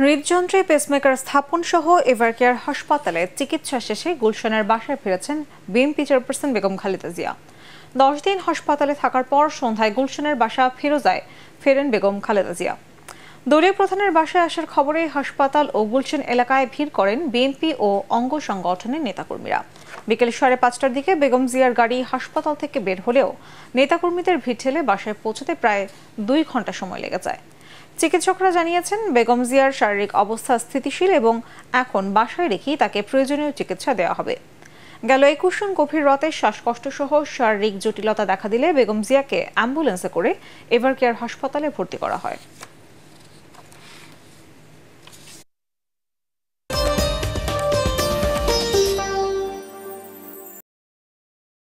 হৃদযন্ত্রে pacemaker স্থাপন সহ এভারকেয়ার হাসপাতালে চিকিৎসা শেষে গুলশানের বাসায় ফিরেছেন বিএনপি চেয়ারপারসন বেগম খালেদা জিয়া দশ দিন হাসপাতালে থাকার পর সন্ধ্যায় গুলশানের বাসা ফিরোজায় ফেরেন বেগম খালেদা জিয়া দলীয় প্রধানের বাসায় আসার খবরে হাসপাতাল ও গুলশান এলাকায় ভিড় করেন বিএনপি ও অঙ্গ সংগঠনের নেতাকর্মীরা বিকেল সাড়ে পাঁচটার দিকে বেগম জিয়ার গাড়ি হাসপাতাল থেকে বের হলেও নেতাকর্মীদের ভিড় ঠেলে বাসায় পৌঁছতে প্রায় দুই ঘন্টা সময় লেগে যায় চিকিৎসকরা জানিয়েছেন বেগম জিয়ার শারীরিক অবস্থা স্থিতিশীল এবং এখন বাসায় রেখেই তাকে প্রয়োজনীয় চিকিৎসা দেওয়া হবে গেল একুশ জন গভীর শ্বাসকষ্ট সহ শারীরিক জটিলতা দেখা দিলে বেগম জিয়াকে অ্যাম্বুলেন্সে করে এভারকেয়ার হাসপাতালে ভর্তি করা হয়